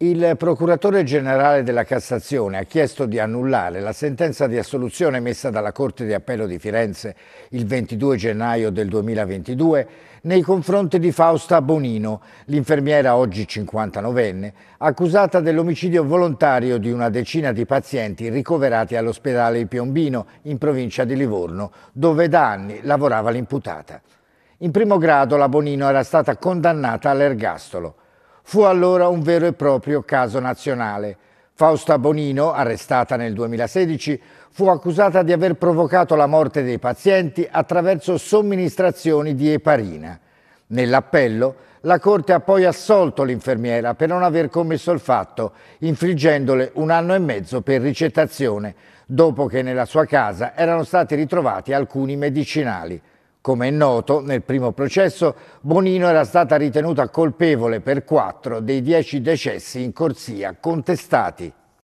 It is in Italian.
Il procuratore generale della Cassazione ha chiesto di annullare la sentenza di assoluzione messa dalla Corte di Appello di Firenze il 22 gennaio del 2022 nei confronti di Fausta Bonino, l'infermiera oggi 59enne, accusata dell'omicidio volontario di una decina di pazienti ricoverati all'ospedale Piombino in provincia di Livorno, dove da anni lavorava l'imputata. In primo grado la Bonino era stata condannata all'ergastolo. Fu allora un vero e proprio caso nazionale. Fausta Bonino, arrestata nel 2016, fu accusata di aver provocato la morte dei pazienti attraverso somministrazioni di eparina. Nell'appello, la Corte ha poi assolto l'infermiera per non aver commesso il fatto, infliggendole un anno e mezzo per ricettazione, dopo che nella sua casa erano stati ritrovati alcuni medicinali. Come è noto, nel primo processo Bonino era stata ritenuta colpevole per quattro dei dieci decessi in corsia contestati.